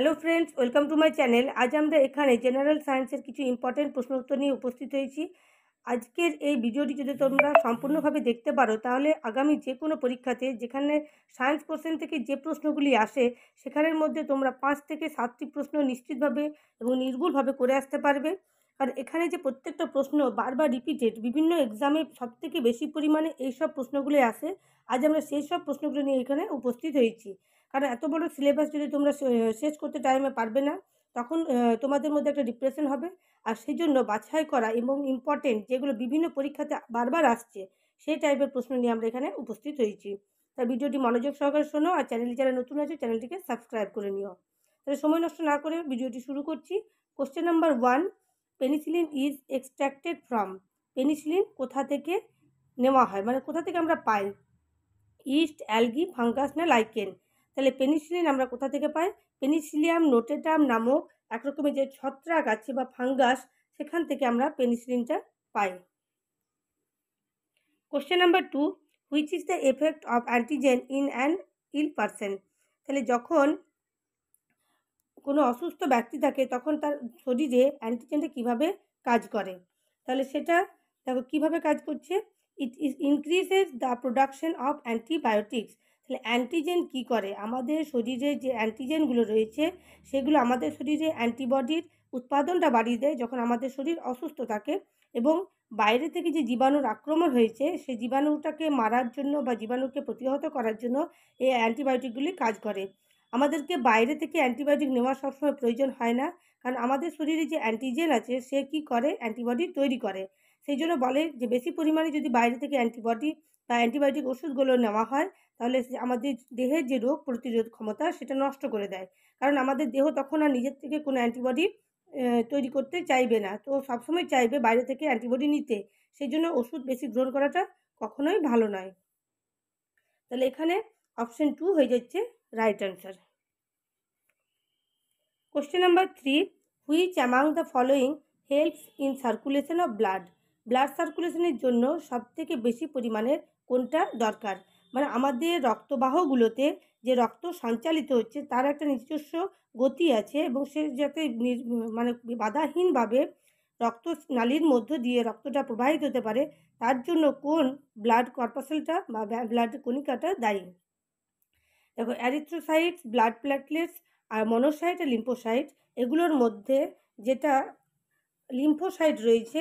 Hello friends welcome to my channel আজ আমরা এখানে জেনারেল সায়েন্সের কিছু ইম্পর্টেন্ট উত্তর নিয়ে উপস্থিত হয়েছি আজকের এই ভিডিওটি যদি তোমরা সম্পূর্ণভাবে দেখতে পারো তাহলে আগামী যে কোনো পরীক্ষাতে যেখানে সায়েন্স কোশ্চেন থেকে যে প্রশ্নগুলি আসে সেখানের মধ্যে তোমরা পাঁচ থেকে সাতটি প্রশ্ন নিশ্চিতভাবে এবং নির্ভুলভাবে করে আসতে পারবে আর এখানে যে প্রত্যেকটা প্রশ্ন বারবার রিপিটেড বিভিন্ন এক্সামে সবথেকে বেশি পরিমাণে এইসব প্রশ্নগুলি আসে আজ আমরা সেই সব প্রশ্নগুলো নিয়ে এখানে উপস্থিত হয়েছি কারণ এত বড় সিলেবাস যদি তোমরা শেষ করতে টাইমে পারবে না তখন তোমাদের মধ্যে একটা ডিপ্রেশন হবে আর সেই জন্য বাছাই করা এবং ইম্পর্টেন্ট যেগুলো বিভিন্ন পরীক্ষাতে বারবার আসছে সেই টাইপের প্রশ্ন নিয়ে আমরা এখানে উপস্থিত হয়েছি তাই ভিডিওটি মনোযোগ সহকারে শোনো আর চ্যানেল যারা নতুন আছে চ্যানেলটিকে সাবস্ক্রাইব করে নিও তাহলে সময় নষ্ট না করে ভিডিওটি শুরু করছি question number one penicillin is extracted from penicillin কোথা থেকে নেওয়া হয় মানে কোথা থেকে আমরা পাই ইস্ট অ্যালগি ফাঙ্গাস না লাইকেন তাহলে পেনিসিলিন আমরা কোথা থেকে পাই পেনিসিলিয়াম নোটেটাম নামক একরকমের যে ছত্রাক আছে বা ফাঙ্গাস সেখান থেকে আমরা পেনিসিলিনটা পাই question number two which is the effect of antigen in an ill person তাহলে যখন কোনো অসুস্থ ব্যক্তি থাকে তখন তার শরীরে অ্যান্টিজেনটা কিভাবে কাজ করে তাহলে সেটা দেখো কিভাবে কাজ করছে it is increases the production of antibiotics তাহলে অ্যান্টিজেন কী করে আমাদের শরীরে যে অ্যান্টিজেনগুলো রয়েছে সেগুলো আমাদের শরীরে অ্যান্টিবডির উৎপাদনটা বাড়িয়ে দেয় যখন আমাদের শরীর অসুস্থ থাকে এবং বাইরে থেকে যে জীবাণুর আক্রমণ হয়েছে সেই জীবাণুটাকে মারার জন্য বা জীবাণুকে প্রতিহত করার জন্য এই অ্যান্টিবায়োটিকগুলি কাজ করে আমাদেরকে বাইরে থেকে অ্যান্টিবায়োটিক নেওয়া সবসময় প্রয়োজন হয় না কারণ আমাদের শরীরে যে অ্যান্টিজেন আছে সে কি করে অ্যান্টিবডি তৈরি করে সেই জন্য বলে যে বেশি পরিমাণে যদি বাইরে থেকে অ্যান্টিবডি বা অ্যান্টিবায়োটিক ওষুধগুলো নেওয়া হয় তাহলে আমাদের দেহের যে রোগ প্রতিরোধ ক্ষমতা সেটা নষ্ট করে দেয় কারণ আমাদের দেহ তখন আর নিজের থেকে কোনো অ্যান্টিবডি তৈরি করতে চাইবে না তো সবসময় চাইবে বাইরে থেকে অ্যান্টিবডি নিতে সেই জন্য ওষুধ বেশি গ্রহণ করাটা কখনোই ভালো নয় তাহলে এখানে অপশন টু হয়ে যাচ্ছে right answer question number three which among the following helps in circulation of blood blood সার্কুলেশনের জন্য সবথেকে বেশি পরিমাণের কোনটা দরকার মানে আমাদের রক্তবাহগুলোতে যে রক্ত সঞ্চালিত হচ্ছে তার একটা নিজস্ব গতি আছে এবং সে যাতে মানে বাধাহীনভাবে রক্ত নালীর মধ্য দিয়ে রক্তটা প্রবাহিত হতে পারে তার জন্য কোন ব্লাড কর্পাসেলটা বা ব্লাড কণিকাটা দায়ী দেখো অ্যারিথ্রোসাইটস ব্লাড প্ল্যাটলেটস আর মনোসাইট আর লিম্ফোসাইট এগুলোর মধ্যে যেটা লিম্ফোসাইট রয়েছে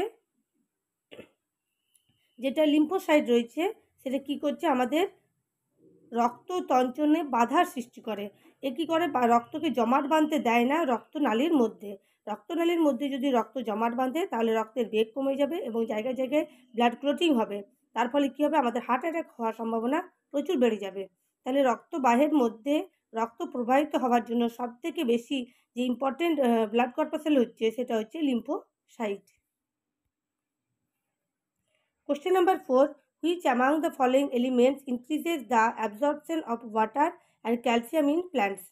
যেটা লিম্ফোসাইট রয়েছে সেটা কি করছে আমাদের রক্ত তঞ্চনে বাধার সৃষ্টি করে এ কী করে রক্তকে জমাট বাঁধতে দেয় না রক্তনালীর মধ্যে রক্তনালীর মধ্যে যদি রক্ত জমাট বাঁধে তাহলে রক্তের বেগ কমে যাবে এবং জায়গায় জায়গায় ব্লাড ক্লোটিং হবে তার ফলে কী হবে আমাদের হার্ট অ্যাটাক হওয়ার সম্ভাবনা প্রচুর বেড়ে যাবে তাহলে রক্তবাহের মধ্যে রক্ত প্রবাহিত হওয়ার জন্য সবথেকে বেশি যে ইম্পর্টেন্ট ব্লাড কর্পাসেল হচ্ছে সেটা হচ্ছে lymphocyte question number four Each among the following elements increases the absorption of water and calcium in plants.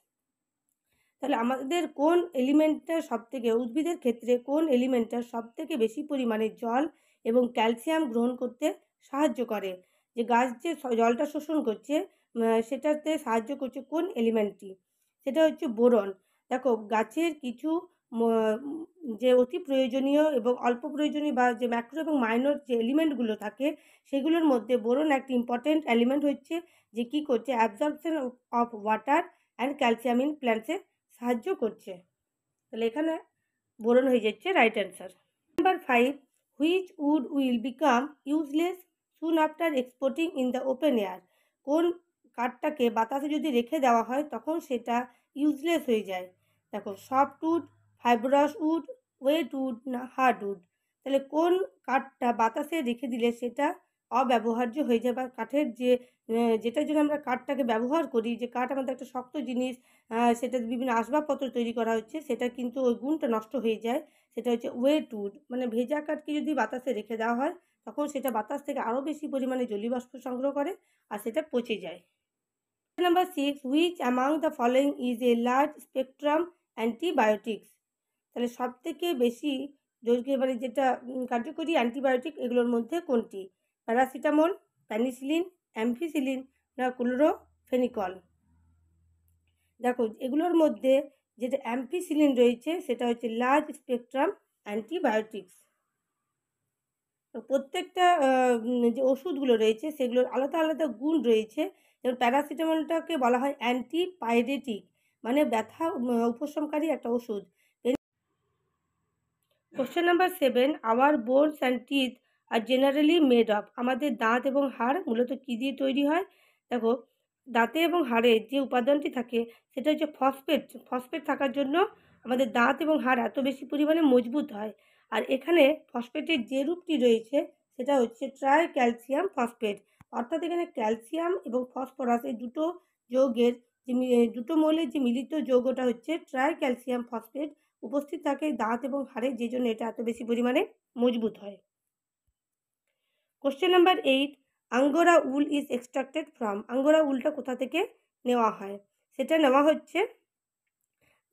তাহলে আমাদের কোন এলিমেন্টটা সবথেকে উদ্ভিদের ক্ষেত্রে কোন এলিমেন্টটা সবথেকে বেশি পরিমাণে জল এবং ক্যালসিয়াম গ্রহণ করতে সাহায্য করে যে গাছ যে জলটা শোষণ করছে সেটাতে সাহায্য করছে কোন এলিমেন্টটি সেটা হচ্ছে বোরন দেখো গাছের কিছু যে অতি প্রয়োজনীয় এবং অল্প প্রয়োজনীয় বা যে ম্যাক্রো এবং মাইনর যে এলিমেন্টগুলো থাকে সেগুলোর মধ্যে বোরন একটি ইম্পর্টেন্ট এলিমেন্ট হচ্ছে যে কি করছে absorption of water and calcium in প্ল্যান্টসে সাহায্য করছে তাহলে এখানে বোরন হয়ে যাচ্ছে right answer number five which wood will become useless soon after exporting in the open air কোন কাঠটাকে বাতাসে যদি রেখে দেওয়া হয় তখন সেটা ইউজলেস হয়ে যায় দেখো soft wood fibrous wood wet wood না হার্ড উড তাহলে কোন কাঠটা বাতাসে রেখে দিলে সেটা অব্যবহার্য হয়ে যায় বা কাঠের যে যেটার জন্য আমরা কাঠটাকে ব্যবহার করি যে কাঠ আমাদের একটা শক্ত জিনিস সেটা বিভিন্ন আসবাবপত্র তৈরি করা হচ্ছে সেটা কিন্তু ওই গুণটা নষ্ট হয়ে যায় সেটা হচ্ছে ওয়েট উড মানে ভেজা কাঠকে যদি বাতাসে রেখে দেওয়া হয় তখন সেটা বাতাস থেকে আরও বেশি পরিমাণে জলীয়বাষ্প সংগ্রহ করে আর সেটা পচে যায় number six which among the following is a large spectrum antibiotics তাহলে সব থেকে বেশি ডোজ গ্রেভারের যেটা কার্যকরী অ্যান্টিবায়োটিক এগুলোর মধ্যে কোনটি প্যারাসিটামল প্যানিসিলিন অ্যাম্ফিসিলিন না ক্লোরোফেনিকল দেখো এগুলোর মধ্যে যেটা অ্যাম্ফিসিলিন রয়েছে সেটা হচ্ছে লার্জ স্পেকট্রাম অ্যান্টিবায়োটিক্স প্রত্যেকটা যে ওষুধগুলো রয়েছে সেগুলোর আলাদা আলাদা গুণ রয়েছে যেমন প্যারাসিটামলটাকে বলা হয় অ্যান্টিপাইরেটিক মানে ব্যথা উপশমকারী একটা ওষুধ question number seven our bones and teeth are generally made of আমাদের দাঁত এবং হাড় মূলত কী দিয়ে তৈরি হয় দেখো দাঁতে এবং হাড়ে যে উপাদানটি থাকে সেটা হচ্ছে ফসফেট ফসফেট থাকার জন্য আমাদের দাঁত এবং হাড় এত বেশি পরিমাণে মজবুত হয় আর এখানে ফসফেটের যে রূপটি রয়েছে সেটা হচ্ছে ট্রাই ক্যালসিয়াম ফসফেট অর্থাৎ এখানে ক্যালসিয়াম এবং ফসফরাস এই দুটো যৌগের যে দুটো মৌলের যে মিলিত ওটা হচ্ছে ট্রাই ক্যালসিয়াম ফসফেট উপস্থিত থাকে দাঁত এবং হাড়ে যে জন্য এটা এত বেশি পরিমাণে মজবুত হয় question number eight angora wool is extracted from angora উলটা কোথা থেকে নেওয়া হয় সেটা নেওয়া হচ্ছে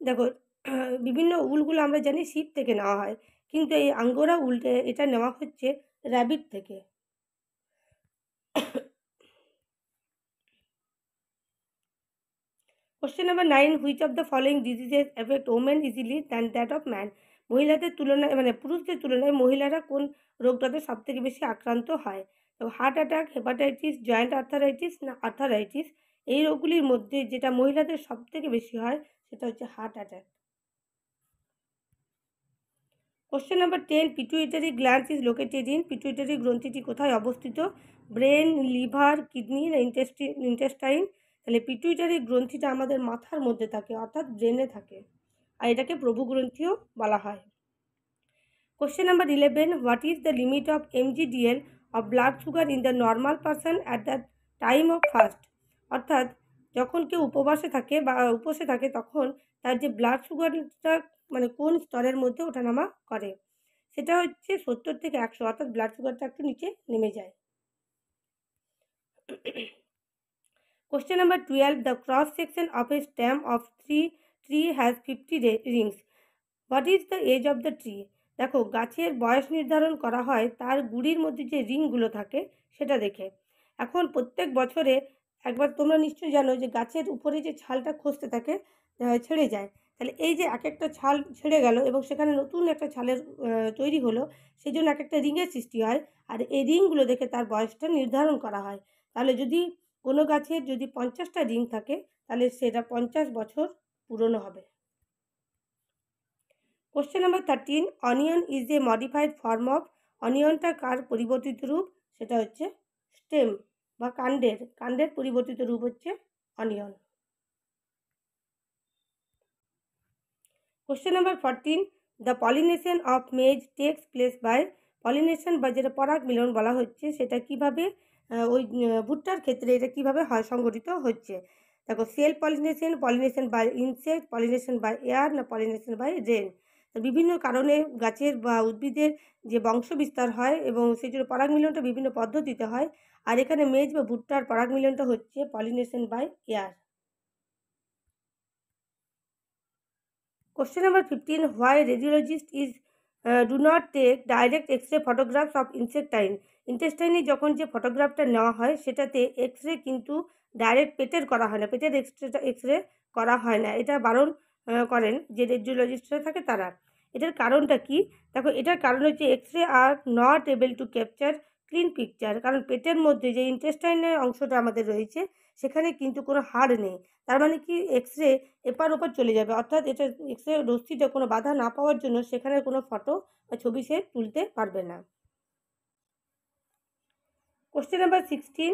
দেখো বিভিন্ন উলগুলো আমরা জানি শিপ থেকে নেওয়া হয় কিন্তু এই আঙ্গোরা উলটা এটা নেওয়া হচ্ছে র্যাবিট থেকে question number nine which of the following diseases effect women easily than that of man মহিলাদের তুলনায় মানে পুরুষদের তুলনায় মহিলারা কোন রোগটাতে সবথেকে বেশি আক্রান্ত হয় তো heart attack hepatitis joint arthritis না আর্থারাইটিস এই রোগগুলির মধ্যে যেটা মহিলাদের সবথেকে বেশি হয় সেটা হচ্ছে heart attack question number ten pituitary glands is located in pituitary গ্রন্থিটি কোথায় অবস্থিত ব্রেন লিভার কিডনি ইন্টেস্টি ইন্টেস্টাইন তাহলে পিটুইটারি গ্রন্থিটা আমাদের মাথার মধ্যে থাকে অর্থাৎ ব্রেনে থাকে আর এটাকে প্রভু গ্রন্থিও বলা হয় question number eleven what is the limit of MGDL of blood sugar in the normal person at the time of fast অর্থাৎ যখন কেউ উপবাসে থাকে বা উপসে থাকে তখন তার যে ব্লাড সুগারটা মানে কোন স্তরের মধ্যে ওঠানামা করে সেটা হচ্ছে সত্তর থেকে একশো অর্থাৎ ব্লাড সুগারটা একটু নিচে নেমে যায় Question number 12. The cross section of a stem of three tree has 50 rings What is the age of the tree দেখো গাছের বয়স নির্ধারণ করা হয় তার গুড়ির মধ্যে যে রিংগুলো থাকে সেটা দেখে এখন প্রত্যেক বছরে একবার তোমরা নিশ্চয়ই জানো যে গাছের উপরে যে ছালটা খসতে থাকে ছেড়ে যায় তাহলে এই যে এক একটা ছাল ছেড়ে গেল এবং সেখানে নতুন একটা ছালের তৈরি হলো সেই জন্য এক একটা রিংয়ের সৃষ্টি হয় আর এই রিংগুলো দেখে তার বয়সটা নির্ধারণ করা হয় তাহলে যদি কোনো গাছের যদি পঞ্চাশটা রিং থাকে তাহলে সেটা পঞ্চাশ বছর পুরনো হবে question number thirteen onion is a modified form of অনিয়নটা কার পরিবর্তিত রূপ সেটা হচ্ছে স্টেম বা কাণ্ডের কাণ্ডের পরিবর্তিত রূপ হচ্ছে onion question number fourteen the pollination of maize takes place by pollination বা যেটা পরাগ মিলন বলা হচ্ছে সেটা কিভাবে ওই ভুট্টার ক্ষেত্রে এটা কিভাবে হয় সংগঠিত হচ্ছে দেখো self pollination pollination by insect pollination by air না পলিনেশন বাই রেন বিভিন্ন কারণে গাছের বা উদ্ভিদের যে বংশ বিস্তার হয় এবং সেই জন্য পরাগমিলনটা বিভিন্ন পদ্ধতিতে হয় আর এখানে মেজ বা ভুট্টার পরাগমিলনটা হচ্ছে pollination by air question number fifteen why radiologist is do not take direct X ray photographs of intestine ইন্টেস্টাইনে যখন যে ফটোগ্রাফটা নেওয়া হয় সেটাতে এক্স রে কিন্তু ডাইরেক্ট পেটের করা হয় না পেটের এক্সরেটা এক্স রে করা হয় না এটা বারণ করেন যে রেডিওলজিস্টরা থাকে তারা এটার কারণটা কি দেখো এটার কারণ হচ্ছে X ray are not able to capture clean picture কারণ পেটের মধ্যে যে ইন্টেস্টাইনের অংশটা আমাদের রয়েছে সেখানে কিন্তু কোনো হাড় নেই তার মানে কি এক্স রে এপার ওপার চলে যাবে অর্থাৎ এটা এক্স রে রশ্মিটা কোনো বাধা না পাওয়ার জন্য সেখানে কোনো ফটো বা ছবি সে তুলতে পারবে না question number sixteen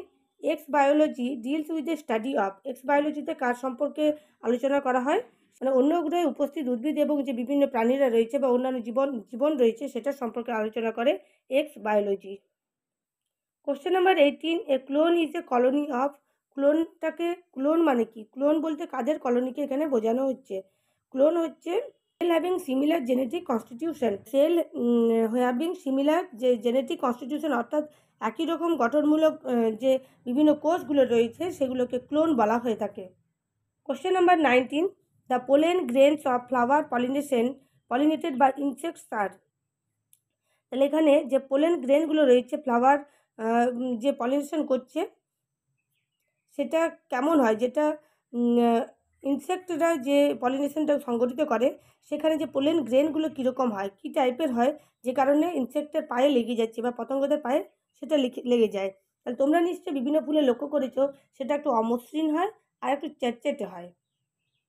exobiology deals with the study of এক্স বায়োলজিতে কার সম্পর্কে আলোচনা করা হয় মানে অন্য গ্রহে উপস্থিত উদ্ভিদ এবং যে বিভিন্ন প্রাণীরা রয়েছে বা অন্যান্য জীবন জীবন রয়েছে সেটার সম্পর্কে আলোচনা করে exobiology question number eighteen a clone is a colony of ক্লোনটাকে ক্লোন মানে কি ক্লোন বলতে কাদের কলোনিকে এখানে বোঝানো হচ্ছে ক্লোন হচ্ছে cell having similar genetic constitution cell having similar যে জেনেটিক কনস্টিটিউশন অর্থাৎ একই রকম গঠনমূলক যে বিভিন্ন কোষগুলো রয়েছে সেগুলোকে ক্লোন বলা হয়ে থাকে question number nineteen the pollen grains of flower pollination pollinated by insects স্টার তাহলে এখানে যে পোলেন গ্রেনগুলো রয়েছে ফ্লাওয়ার যে পলিনেশন করছে সেটা কেমন হয় যেটা ইনসেক্টরা যে পলিনেশনটা সংগঠিত করে সেখানে যে পোলেন গ্রেনগুলো কীরকম হয় কী টাইপের হয় যে কারণে ইনসেক্টের পায়ে লেগে যাচ্ছে বা পতঙ্গদের পায়ে সেটা লেগে যায় তাহলে তোমরা নিশ্চয়ই বিভিন্ন ফুলে লক্ষ্য করেছো সেটা একটু অমসৃণ হয় আর একটু চেটচেটে হয়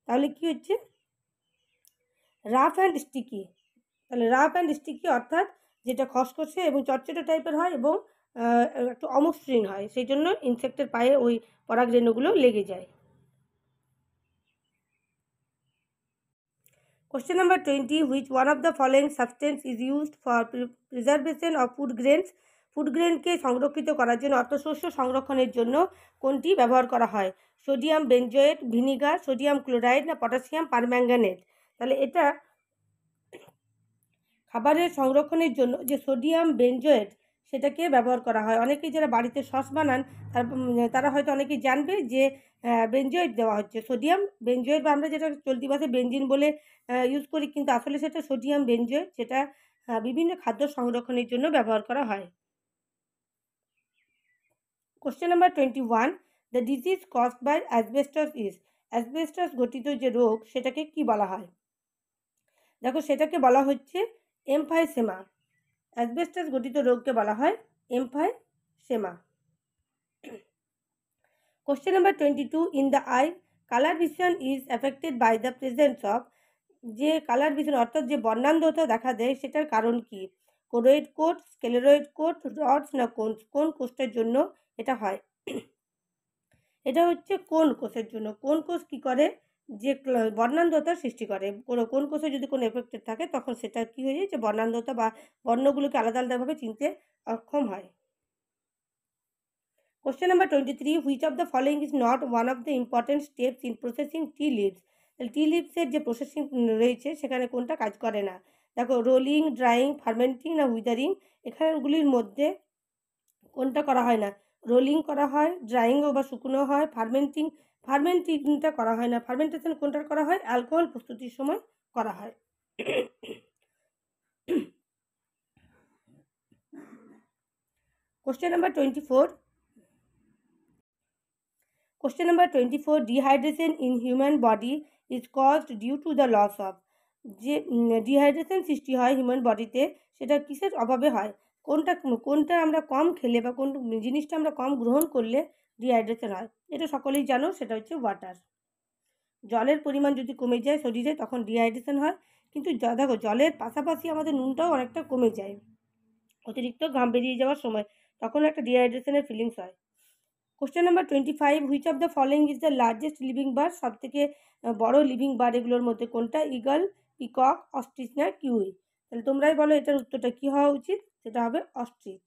তাহলে কি হচ্ছে রাফ অ্যান্ড স্টিকি তাহলে রাফ অ্যান্ড স্টিকি অর্থাৎ যেটা খসখসে এবং চটচটে টাইপের হয় এবং একটু অমসৃণ হয় সেই জন্য ইনসেক্টের পায়ে ওই রেণুগুলো লেগে যায় question number twenty which one of the following substance is used for preservation of food grains ফুডগ্রেনকে সংরক্ষিত করার জন্য অর্থ শস্য সংরক্ষণের জন্য কোনটি ব্যবহার করা হয় sodium benzoate vinegar sodium chloride না পটাশিয়াম পারম্যাঙ্গানেট তাহলে এটা খাবারের সংরক্ষণের জন্য যে সোডিয়াম বেঞ্জয়েট সেটাকে ব্যবহার করা হয় অনেকেই যারা বাড়িতে সস বানান তারা হয়তো অনেকেই জানবে যে বেঞ্জয়েট দেওয়া হচ্ছে সোডিয়াম বেঞ্জয়েট বা আমরা যেটা চলতি ভাষায় বেঞ্জিন বলে ইউজ করি কিন্তু আসলে সেটা সোডিয়াম বেঞ্জয়েট সেটা বিভিন্ন খাদ্য সংরক্ষণের জন্য ব্যবহার করা হয় question number twenty one the disease caused by asbestos is asbestos গঠিত যে রোগ সেটাকে কি বলা হয় দেখো সেটাকে বলা হচ্ছে সেমা অ্যাসবেস্টাস গঠিত রোগকে বলা হয় emphysema question number twenty two in the eye colour vision is affected by the presence of যে কালার ভিশন অর্থাৎ যে বর্ণান্ধতা দেখা দেয় সেটার কারণ কী choroid coat sclerotic coat rods না কোন কোন কোষ্ঠের জন্য এটা হয় এটা হচ্ছে কোন কোষের জন্য কোন কোষ কি করে যে বর্ণান্ধতার সৃষ্টি করে কোনো কোন কোষে যদি কোনো এফেক্টেড থাকে তখন সেটা কি হয়ে যায় যে বর্ণান্ধতা বা বর্ণগুলোকে আলাদা আলাদাভাবে চিনতে অক্ষম হয় question number twenty three which of the following is not one of the important steps in processing tea leaves tea লিভসের যে প্রসেসিং রয়েছে সেখানে কোনটা কাজ করে না দেখো রোলিং ড্রাইং ফার্মেন্টিং না উইদারিং এখানেগুলির মধ্যে কোনটা করা হয় না রোলিং করা হয় ড্রাইংও বা শুকনো হয় ফার্মেন্টিং ফার্মেন্টিংটা করা হয় না ফার্মেন্টেশন কোনটার করা হয় অ্যালকোহল প্রস্তুতির সময় করা হয় question number twenty four question number twenty four dehydration in human body is caused due to the loss of যে ডিহাইড্রেশন সৃষ্টি হয় হিউম্যান বডিতে সেটা কিসের অভাবে হয় কোনটা কোনটা আমরা কম খেলে বা কোন জিনিসটা আমরা কম গ্রহণ করলে ডিহাইড্রেশন হয় এটা সকলেই জানো সেটা হচ্ছে ওয়াটার জলের পরিমাণ যদি কমে যায় শরীরে তখন ডিহাইড্রেশন হয় কিন্তু দেখো জলের পাশাপাশি আমাদের নুনটাও অনেকটা কমে যায় অতিরিক্ত ঘাম বেরিয়ে যাওয়ার সময় তখন একটা ডিহাইড্রেশনের ফিলিংস হয় question number twenty five which of the following is the largest living bird সব থেকে বড় লিভিং বার্ড এগুলোর মধ্যে কোনটা ইগল পিকক অস্ট্রিচ কিউই তাহলে তোমরাই বলো এটার উত্তরটা কী হওয়া উচিত সেটা হবে ostrich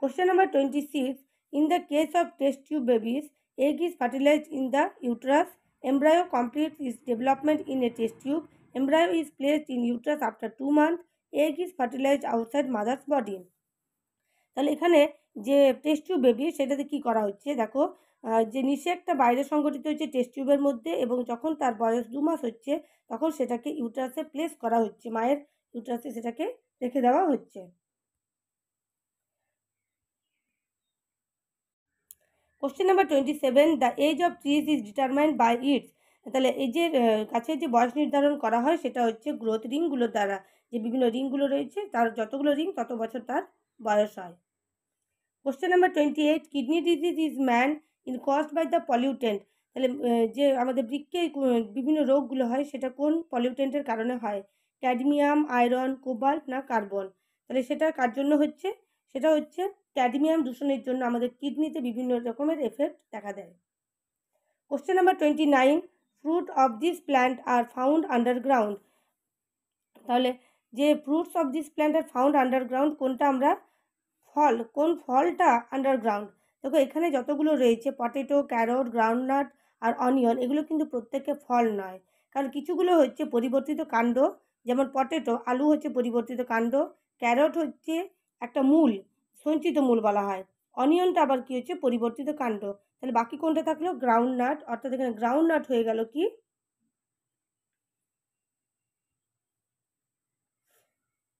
question number twenty six in the case of test ইউ babies egg is fertilise in the uterus embryo complete is development in a test tube embryo is place in uterus after two month egg is fertilise outside mother's body তাহলে এখানে যে test ইউব baby সেটাতে কী করা হচ্ছে দেখো যে নিশে একটা বাইরে সংগঠিত হচ্ছে টেস্ট ইউবের মধ্যে এবং যখন তার বয়স দু মাস হচ্ছে তখন সেটাকে ইউট্রাসে প্লেস করা হচ্ছে মায়ের আছে সেটাকে রেখে দেওয়া হচ্ছে question number twenty seven the age of trees is determined by its তাহলে এই যে গাছের যে বয়স নির্ধারণ করা হয় সেটা হচ্ছে গ্রোথ রিংগুলোর দ্বারা যে বিভিন্ন রিংগুলো রয়েছে তার যতগুলো রিং তত বছর তার বয়স হয় question number twenty eight kidney disease is mainly caused by the pollutant তাহলে যে আমাদের বৃক্ষে বিভিন্ন রোগগুলো হয় সেটা কোন পলিউটেন্টের কারণে হয় ক্যাডমিয়াম আয়রন কোবাল্ট না কার্বন তাহলে সেটা কার জন্য হচ্ছে সেটা হচ্ছে ক্যাডমিয়াম দূষণের জন্য আমাদের কিডনিতে বিভিন্ন রকমের এফেক্ট দেখা দেয় question number twenty nine fruit of this plant are found underground তাহলে যে fruits of this plant are found underground কোনটা আমরা ফল কোন ফলটা আন্ডারগ্রাউন্ড দেখো এখানে যতগুলো রয়েছে পটেটো ক্যারট গ্রাউন্ডনাট আর অনিয়ন এগুলো কিন্তু প্রত্যেককে ফল নয় কারণ কিছুগুলো হচ্ছে পরিবর্তিত কাণ্ড যেমন পটেটো আলু হচ্ছে পরিবর্তিত কাণ্ড ক্যারট হচ্ছে একটা মূল সঞ্চিত মূল বলা হয় অনিয়নটা আবার কী হচ্ছে পরিবর্তিত কাণ্ড তাহলে বাকি কোনটা থাকলো গ্রাউন্ড নাট অর্থাৎ এখানে গ্রাউন্ড নাট হয়ে গেল কি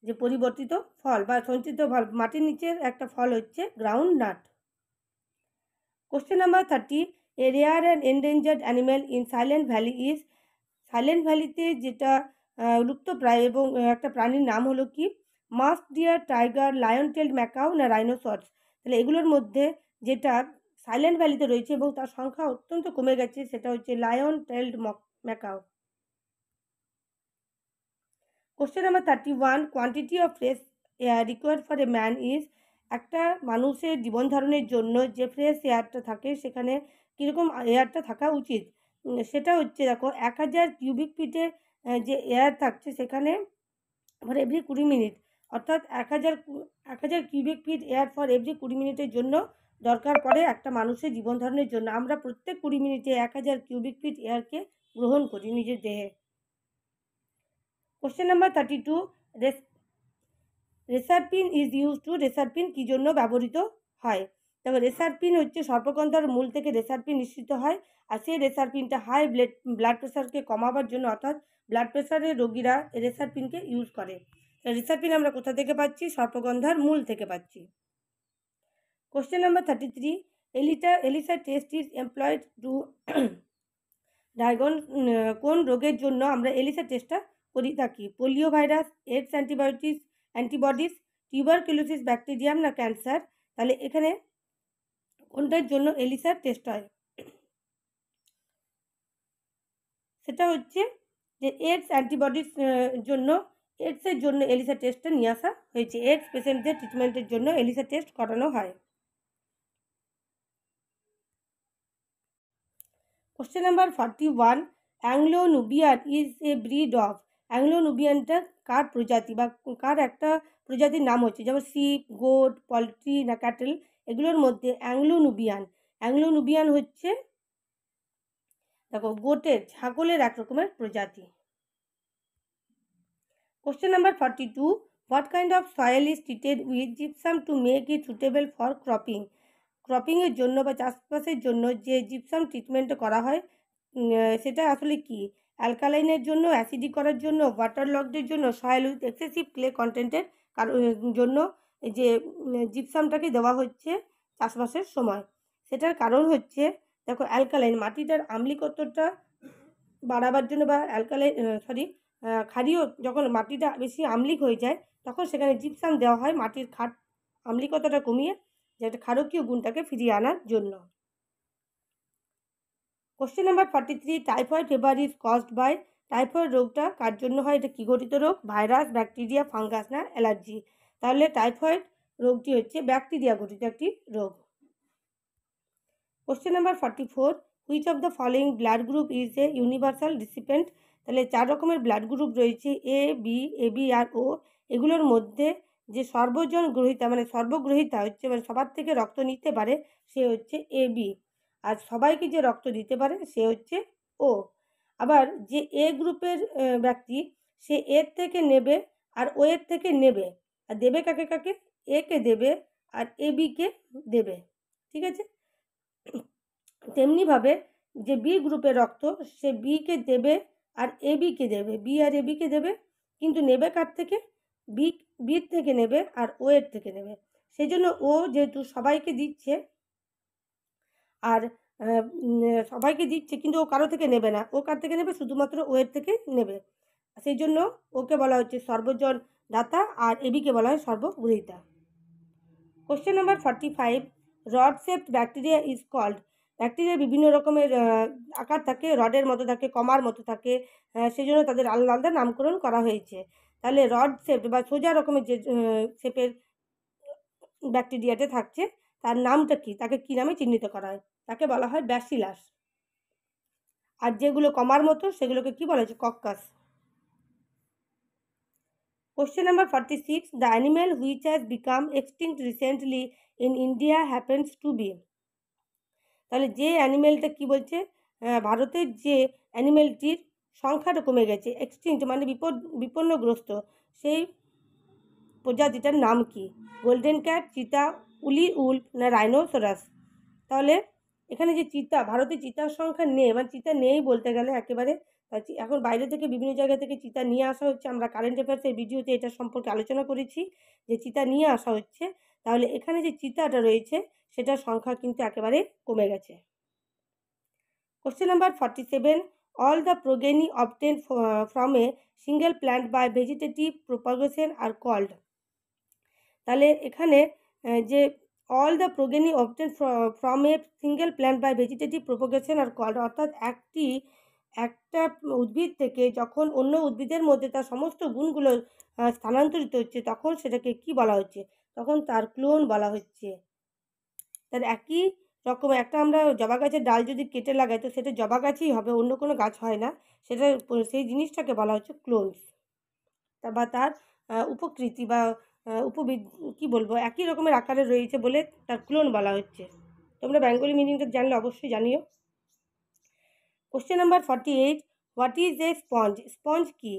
যে পরিবর্তিত ফল বা সঞ্চিত ফল মাটির নিচের একটা ফল হচ্ছে groundnut question number thirty a rare and endangered animal in Silent Valley is Silent ভ্যালিতে যেটা লুপ্ত প্রায় এবং একটা প্রাণীর নাম হলো কি musk deer tiger lion tail macaque না রাইনোসর্স তাহলে এগুলোর মধ্যে যেটা সাইলেন্ট ভ্যালিতে রয়েছে এবং তার সংখ্যা অত্যন্ত কমে গেছে সেটা হচ্ছে lion tailed macaque question number thirty one quantity of fresh air required for a man is একটা মানুষের জীবন ধারণের জন্য যে ফ্রেশ এয়ারটা থাকে সেখানে কীরকম এয়ারটা থাকা উচিত সেটা হচ্ছে দেখো এক হাজার কিউবিক ফিটে যে এয়ার থাকছে সেখানে ফর এভরি কুড়ি মিনিট অর্থাৎ এক হাজার এক হাজার cubic feet air for every কুড়ি মিনিটের জন্য দরকার পড়ে একটা মানুষের জীবন ধারণের জন্য আমরা প্রত্যেক কুড়ি মিনিটে এক হাজার কিউবিক ফিট এয়ারকে গ্রহণ করি নিজের দেহে question number thirty two reserpine is use to reserpine কী জন্য ব্যবহৃত হয় রেসার রেসারপিন হচ্ছে সর্পগন্ধার মূল থেকে রেসারপিন নিঃসৃত হয় আর সেই রেসারপিনটা হাই ব্লাড ব্লাড প্রেশারকে কমাবার জন্য অর্থাৎ ব্লাড প্রেশারের রোগীরা রেসারপিনকে ইউজ করে রেসারপিন আমরা কোথা থেকে পাচ্ছি সর্পগন্ধার মূল থেকে পাচ্ছি কোশ্চেন নাম্বার থার্টি থ্রি এলিটা ELISA test is employed to diagnose কোন রোগের জন্য আমরা এলিসা টেস্টটা করি থাকি polio virus AIDS antibiotics antibodies tuberculosis bacterium না ক্যান্সার তাহলে এখানে ওটার জন্য এলিসার টেস্ট হয় সেটা হচ্ছে যে এডস অ্যান্টিবডির জন্য এডসের জন্য এলিসা টেস্টটা নিয়ে আসা হয়েছে এডস পেশেন্টদের ট্রিটমেন্টের জন্য এলিসা টেস্ট করানো হয় question number forty one Anglo Nubian is a breed of Anglo নুবিয়ানটা কার প্রজাতি বা কার একটা প্রজাতির নাম হচ্ছে যেমন শিপ গোট পোলট্রি না ক্যাটেল এগুলোর মধ্যে অ্যাংলো নুবিয়ান অ্যাংলো নুবিয়ান হচ্ছে দেখো গোটের ছাগলের এক রকমের প্রজাতি question number forty two what kind of soil is treated with gypsum to make it suitable for cropping ক্রপিংয়ের জন্য বা চাষবাসের জন্য যে জিপসাম ট্রিটমেন্ট করা হয় সেটা আসলে কি অ্যালকালাইনের জন্য অ্যাসিডি করার জন্য ওয়াটার লকডের জন্য সয়েল উইথ এক্সেসিভ ক্লে কন্টেন্টের কারণ জন্য যে জিপসামটাকে দেওয়া হচ্ছে চাষবাসের সময় সেটার কারণ হচ্ছে দেখো অ্যালকালাইন মাটিটার আম্লিকত্বটা বাড়াবার জন্য বা অ্যালকালাইন সরি ক্ষারীয় যখন মাটিটা বেশি আম্লিক হয়ে যায় তখন সেখানে জিপসাম দেওয়া হয় মাটির খাট আম্লিকতাটা কমিয়ে যেটা ক্ষারকীয় গুণটাকে ফিরিয়ে আনার জন্য question number forty three typhoid fever is caused by typhoid রোগটা কার জন্য হয় এটা কী ঘটিত রোগ ভাইরাস ব্যাকটেরিয়া ফাঙ্গাস না অ্যালার্জি তাহলে টাইফয়েড রোগটি হচ্ছে ব্যাকটেরিয়া গঠিত একটি রোগ question number forty four which of the following blood group is a universal recipient তাহলে চার রকমের ব্লাড গ্রুপ রয়েছে এ বি এ বি আর ও এগুলোর মধ্যে যে সর্বজন গ্রহিতা মানে সর্বগ্রহিতা হচ্ছে মানে সবার থেকে রক্ত নিতে পারে সে হচ্ছে এ বি আর সবাইকে যে রক্ত দিতে পারে সে হচ্ছে ও আবার যে এ গ্রুপের ব্যক্তি সে এর থেকে নেবে আর ও এর থেকে নেবে আর দেবে কাকে কাকে এ কে দেবে আর এ বি কে দেবে ঠিক আছে তেমনিভাবে যে বি গ্রুপের রক্ত সে বি কে দেবে আর এ বি কে দেবে বি আর এ বি কে দেবে কিন্তু নেবে কার থেকে বি বির থেকে নেবে আর ও এর থেকে নেবে সেই জন্য ও যেহেতু সবাইকে দিচ্ছে আর সবাইকে দিচ্ছে কিন্তু ও কারো থেকে নেবে না ও কার থেকে নেবে শুধুমাত্র ওয়ের থেকে নেবে সেই জন্য ওকে বলা হচ্ছে সর্বজন দাতা আর এবিকে বলা হয় সর্বগ্রহিতা question number forty five rod shaped bacteria is called bacteria বিভিন্ন রকমের আকার থাকে রডের মতো থাকে কমার মতো থাকে সেই জন্য তাদের আলাদা আলাদা নামকরণ করা হয়েছে তাহলে রড সেপড বা সোজা রকমের যে শেপের ব্যাকটেরিয়াতে থাকছে তার নামটা কি তাকে কী নামে চিহ্নিত করা হয় তাকে বলা হয় ব্যাসিলাস আর যেগুলো কমার মতো সেগুলোকে কি বলা হয়েছে coccus Question number 46. The animal which has become extinct recently in India happens to be. তাহলে যে অ্যানিমেলটা কি বলছে ভারতের যে অ্যানিমেলটির সংখ্যাটা কমে গেছে এক্সটিংক্ট মানে বিপদ বিপন্নগ্রস্ত সেই প্রজাতিটার নাম কি গোল্ডেন ক্যাট চিতা উলি উল না রাইনোসরাস তাহলে এখানে যে চিতা ভারতে চিতার সংখ্যা নেই মানে চিতা নেই বলতে গেলে একেবারে এখন বাইরে থেকে বিভিন্ন জায়গা থেকে চিতা নিয়ে আসা হচ্ছে আমরা কারেন্ট অ্যাফেয়ার্সের ভিডিওতে এটা সম্পর্কে আলোচনা করেছি যে চিতা নিয়ে আসা হচ্ছে তাহলে এখানে যে চিতাটা রয়েছে সেটার সংখ্যা কিন্তু একেবারে কমে গেছে question number forty seven all the progeny obtain from a single plant by vegetative propagation are called তাহলে এখানে যে all the progeny obtain from a single plant by vegetative propagation are called অর্থাৎ একটি একটা উদ্ভিদ থেকে যখন অন্য উদ্ভিদের মধ্যে তার সমস্ত গুণগুলো স্থানান্তরিত হচ্ছে তখন সেটাকে কি বলা হচ্ছে তখন তার ক্লোন বলা হচ্ছে তার একই রকম একটা আমরা জবা গাছের ডাল যদি কেটে লাগাই তো সেটা জবা গাছই হবে অন্য কোনো গাছ হয় না সেটা সেই জিনিসটাকে বলা হচ্ছে ক্লোনস বা তার উপকৃতি বা উপবি কী বলবো একই রকমের আকারে রয়েছে বলে তার ক্লোন বলা হচ্ছে তোমরা বেঙ্গলি মিনিংটা জানলে অবশ্যই জানিও question number forty eight what is a sponge sponge কি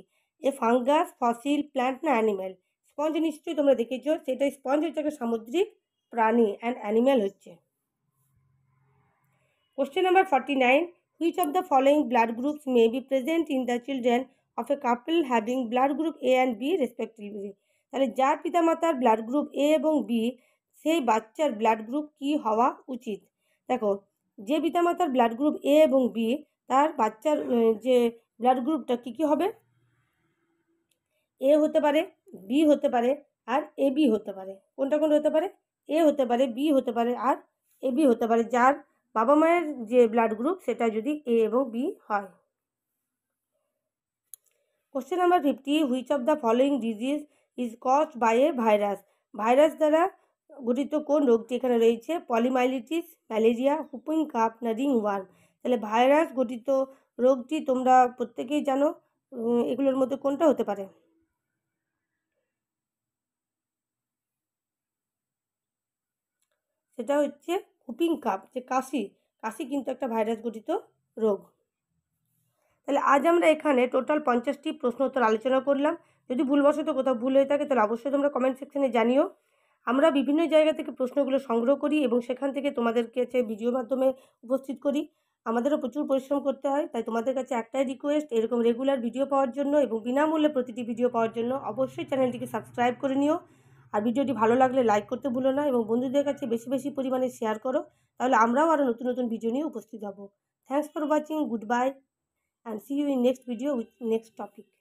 এ ফাঙ্গাস ফসিল প্ল্যান্ট না অ্যানিম্যাল স্পঞ্জ নিশ্চয়ই তোমরা দেখেছো সেটা স্পঞ্জ হচ্ছে একটা সামুদ্রিক প্রাণী অ্যান্ড অ্যানিম্যাল হচ্ছে question number forty nine which of the following blood groups may be present in the children of a couple having blood group A and B respectively তাহলে যার পিতামাতার ব্লাড গ্রুপ এ এবং B সেই বাচ্চার blood group কি হওয়া উচিত দেখো যে পিতামাতার ব্লাড গ্রুপ এ এবং বি তার বাচ্চার যে ব্লাড গ্রুপটা কী কী হবে এ হতে পারে বি হতে পারে আর এ বি হতে পারে কোনটা কোনটা হতে পারে এ হতে পারে বি হতে পারে আর এ বি হতে পারে যার বাবা মায়ের যে ব্লাড গ্রুপ সেটা যদি এ এবং বি হয় question number fifty which of the following disease is cause by a virus virus দ্বারা গঠিত কোন রোগটি এখানে রয়েছে poliomyelitis malaria whooping cough ringworm তাহলে ভাইরাস গঠিত রোগটি তোমরা প্রত্যেকেই জানো এগুলোর মধ্যে কোনটা হতে পারে সেটা হচ্ছে কুপিং কাপ যে কাশি কাশি কিন্তু একটা ভাইরাস গঠিত রোগ তাহলে আজ আমরা এখানে টোটাল পঞ্চাশটি প্রশ্ন উত্তর আলোচনা করলাম যদি ভুলবশত কোথাও ভুল হয়ে থাকে তাহলে অবশ্যই তোমরা কমেন্ট সেকশানে জানিও আমরা বিভিন্ন জায়গা থেকে প্রশ্নগুলো সংগ্রহ করি এবং সেখান থেকে তোমাদের কাছে ভিডিওর মাধ্যমে উপস্থিত করি আমাদেরও প্রচুর পরিশ্রম করতে হয় তাই তোমাদের কাছে একটাই রিকোয়েস্ট এরকম রেগুলার ভিডিও পাওয়ার জন্য এবং বিনামূল্যে প্রতিটি ভিডিও পাওয়ার জন্য অবশ্যই চ্যানেলটিকে সাবস্ক্রাইব করে নিও আর ভিডিওটি ভালো লাগলে লাইক করতে ভুলো না এবং বন্ধুদের কাছে বেশি বেশি পরিমাণে শেয়ার করো তাহলে আমরাও আরও নতুন নতুন ভিডিও নিয়ে উপস্থিত হব thanks for watching goodbye and see you in next video with next topic